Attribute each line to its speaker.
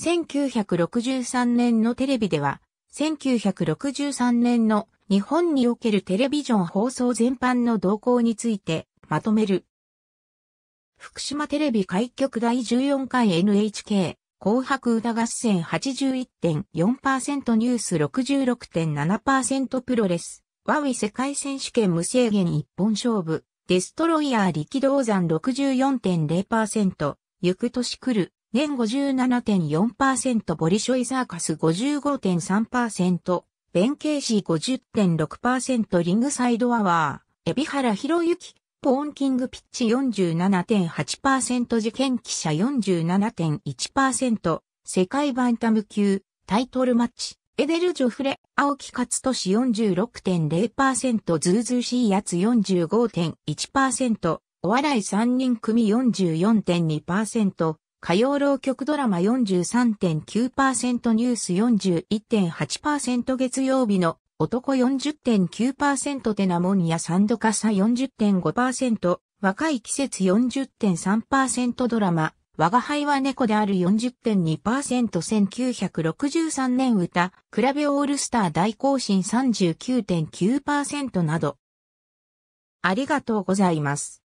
Speaker 1: 1963年のテレビでは、1963年の日本におけるテレビジョン放送全般の動向についてまとめる。福島テレビ開局第14回 NHK 紅白歌合戦81.4%ニュース66.7%プロレスワウィ世界選手権無制限一本勝負デストロイヤー力道山64.0%ゆく年来る年57.4%ボリショイサーカス55.3%、ベンケーシー50.6%リングサイドアワー、エビハラヒロユキ、ポーンキングピッチ47.8%事件記者47.1%、世界バンタム級、タイトルマッチ、エデル・ジョフレ、青木勝利46.0%ズーズーシーやつ45.1%、お笑い3人組44.2%、火曜浪曲ドラマ43.9%ニュース41.8%月曜日の男40.9%てなもんやサンドカサ40.5%若い季節40.3%ドラマ我が輩は猫である 40.2%1963 年歌、比べオールスター大行進39.9%など。ありがとうございます。